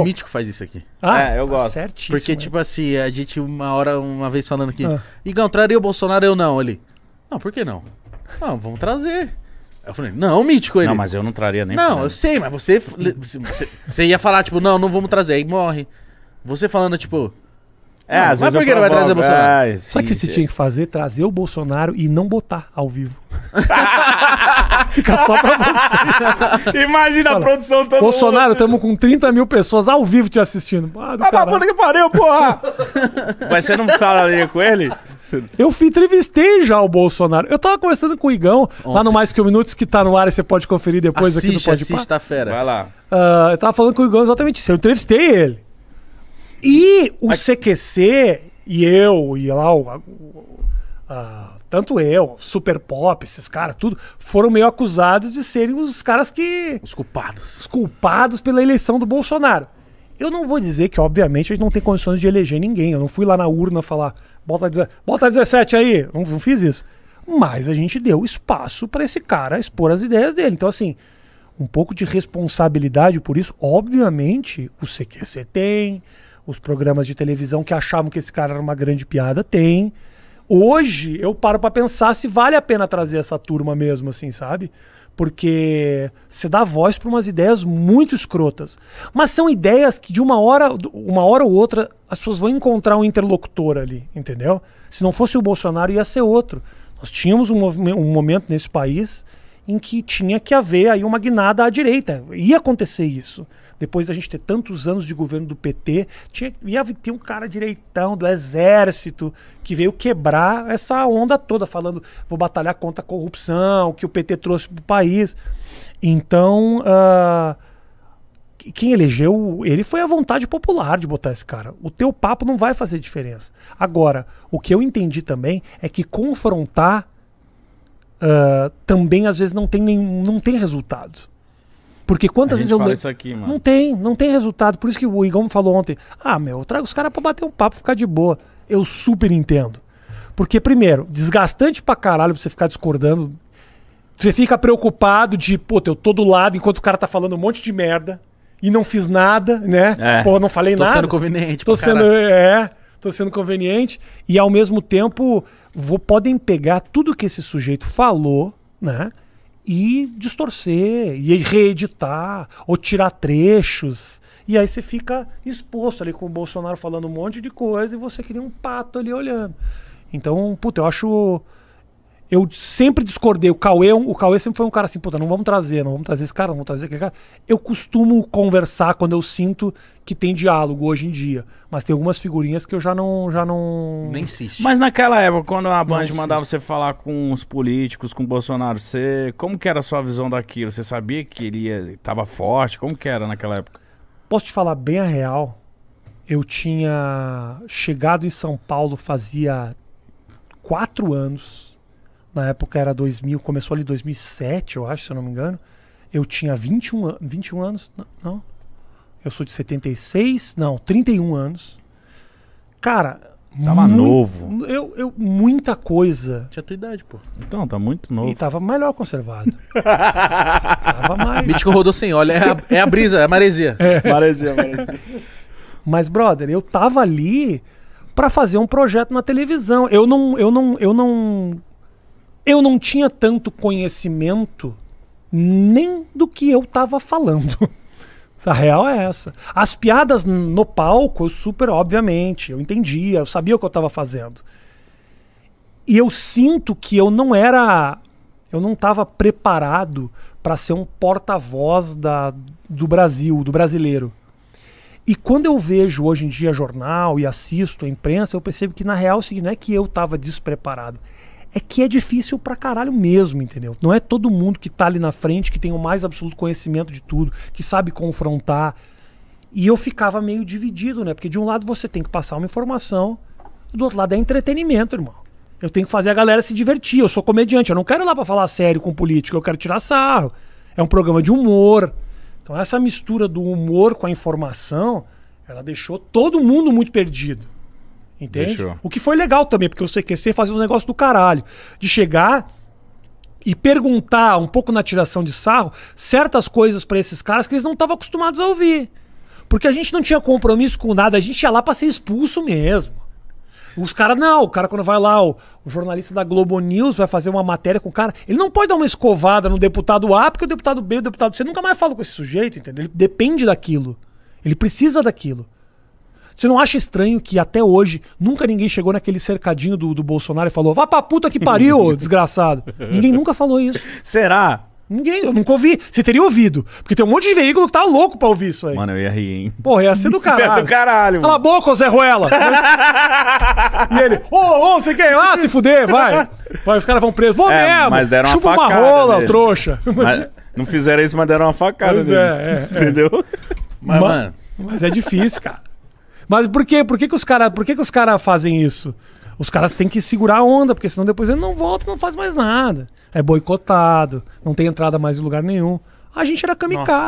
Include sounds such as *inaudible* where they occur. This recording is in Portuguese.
o Mítico faz isso aqui. Ah, é, eu tá gosto. certíssimo. Porque, né? tipo assim, a gente uma hora, uma vez falando aqui, ah. Igão, traria o Bolsonaro? Eu não. Ele, não, por que não? Não, vamos trazer. Eu falei, não, Mítico. Ele, não, mas eu não traria nem. Não, eu sei, mas você, *laughs* você, você ia falar, tipo, não, não vamos trazer. Aí morre. Você falando, tipo, é, não, às mas vezes por que não vai trazer o Bolsonaro? Ah, é, sim, Sabe o que você tinha que fazer? Trazer o Bolsonaro e não botar ao vivo. *laughs* Fica só pra você. Imagina Fala, a produção toda. Bolsonaro, estamos com 30 mil pessoas ao vivo te assistindo. Ah, do ah puta que pariu, porra! *laughs* Mas você não falaria com ele? Eu entrevistei já o Bolsonaro. Eu tava conversando com o Igão, Ontem. lá no Mais Que um Minutos, que tá no ar e você pode conferir depois assiste, aqui no Podcast. Assista tá fera. Vai lá. Uh, eu tava falando com o Igão exatamente isso. Eu entrevistei ele. E o CQC, e eu, e lá o, o tanto eu, Super Pop, esses caras, tudo, foram meio acusados de serem os caras que. Os culpados. Os culpados pela eleição do Bolsonaro. Eu não vou dizer que, obviamente, a gente não tem condições de eleger ninguém. Eu não fui lá na urna falar, bota, bota 17 aí. Não, não fiz isso. Mas a gente deu espaço para esse cara expor as ideias dele. Então, assim, um pouco de responsabilidade por isso, obviamente, o CQC tem, os programas de televisão que achavam que esse cara era uma grande piada. Tem. Hoje eu paro para pensar se vale a pena trazer essa turma mesmo, assim, sabe? Porque você dá voz para umas ideias muito escrotas. Mas são ideias que de uma hora, uma hora ou outra, as pessoas vão encontrar um interlocutor ali, entendeu? Se não fosse o Bolsonaro, ia ser outro. Nós tínhamos um, um momento nesse país em que tinha que haver aí uma guinada à direita. Ia acontecer isso. Depois da gente ter tantos anos de governo do PT, tinha, ia ter um cara direitão do exército que veio quebrar essa onda toda, falando vou batalhar contra a corrupção, que o PT trouxe para o país. Então, uh, quem elegeu ele foi a vontade popular de botar esse cara. O teu papo não vai fazer diferença. Agora, o que eu entendi também é que confrontar uh, também às vezes não tem nenhum, não tem resultado. Porque quantas vezes eu. isso aqui, mano. Não tem, não tem resultado. Por isso que o Igor me falou ontem: ah, meu, eu trago os caras pra bater um papo, ficar de boa. Eu super entendo. Porque, primeiro, desgastante pra caralho você ficar discordando. Você fica preocupado de, pô, eu tô do lado enquanto o cara tá falando um monte de merda e não fiz nada, né? É. Pô, não falei tô nada. Tô sendo conveniente, Tô sendo. Caralho. É estou sendo conveniente, e ao mesmo tempo vou, podem pegar tudo que esse sujeito falou, né? E distorcer, e reeditar, ou tirar trechos. E aí você fica exposto ali com o Bolsonaro falando um monte de coisa e você queria um pato ali olhando. Então, puta, eu acho eu sempre discordei. O Cauê, é o Cauê sempre foi um cara assim, puta, não vamos trazer, não vamos trazer esse cara, não vamos trazer aquele cara. Eu costumo conversar quando eu sinto que tem diálogo hoje em dia. Mas tem algumas figurinhas que eu já não. Já não... Nem insiste. Mas naquela época, quando a Band mandava você falar com os políticos, com o Bolsonaro, você. Como que era a sua visão daquilo? Você sabia que ele estava forte? Como que era naquela época? Posso te falar bem a real? Eu tinha chegado em São Paulo fazia quatro anos na época era 2000, começou ali 2007, eu acho, se eu não me engano. Eu tinha 21, 21 anos, não? Eu sou de 76, não, 31 anos. Cara, tava muito, novo. Eu, eu muita coisa. Tinha tua idade, pô. Então, tá muito novo. E tava melhor conservado. *laughs* tava mais. Mítico rodou sem olha é a, é a brisa, é a maresia. É. Maresia, maresia. Mas brother, eu tava ali para fazer um projeto na televisão. Eu não eu não eu não eu não tinha tanto conhecimento nem do que eu estava falando. *laughs* A real é essa. As piadas no palco, eu super, obviamente, eu entendia, eu sabia o que eu estava fazendo. E eu sinto que eu não era. Eu não estava preparado para ser um porta-voz do Brasil, do brasileiro. E quando eu vejo hoje em dia jornal e assisto a imprensa, eu percebo que na real é não é que eu estava despreparado é que é difícil pra caralho mesmo, entendeu? Não é todo mundo que tá ali na frente, que tem o mais absoluto conhecimento de tudo, que sabe confrontar. E eu ficava meio dividido, né? Porque de um lado você tem que passar uma informação, do outro lado é entretenimento, irmão. Eu tenho que fazer a galera se divertir. Eu sou comediante, eu não quero ir lá pra falar sério com político, eu quero tirar sarro. É um programa de humor. Então essa mistura do humor com a informação, ela deixou todo mundo muito perdido. Entende? Deixou. O que foi legal também, porque o CQC fazia um negócio do caralho. De chegar e perguntar um pouco na tiração de sarro certas coisas para esses caras que eles não estavam acostumados a ouvir. Porque a gente não tinha compromisso com nada, a gente ia lá para ser expulso mesmo. Os caras, não, o cara quando vai lá, o, o, jornalista da Globo News vai fazer uma matéria com o cara, ele não pode dar uma escovada no deputado A, porque o deputado B, o deputado C nunca mais fala com esse sujeito, entendeu? Ele depende daquilo. Ele precisa daquilo. Você não acha estranho que até hoje nunca ninguém chegou naquele cercadinho do, do Bolsonaro e falou: vá pra puta que pariu, *laughs* desgraçado. Ninguém nunca falou isso. Será? Ninguém, eu nunca ouvi. Você teria ouvido. Porque tem um monte de veículo que tá louco pra ouvir isso aí. Mano, eu ia rir, hein? Porra, ia ser do *laughs* caralho. Isso é do caralho. Cala a boca, Zé Ruela. *laughs* e ele, ô, oh, ô, oh, você quer? Ah, se fuder, vai. vai os caras vão presos. Vou é, mesmo. Mas deram Chupa uma, facada uma rola, dele. trouxa. Mas, não fizeram isso, mas deram uma facada. Pois é, é, é, Entendeu? Mas, mano. Mas é difícil, cara. Mas por quê? Por que, que os caras cara fazem isso? Os caras têm que segurar a onda, porque senão depois ele não volta e não faz mais nada. É boicotado, não tem entrada mais em lugar nenhum. A gente era kamikaze.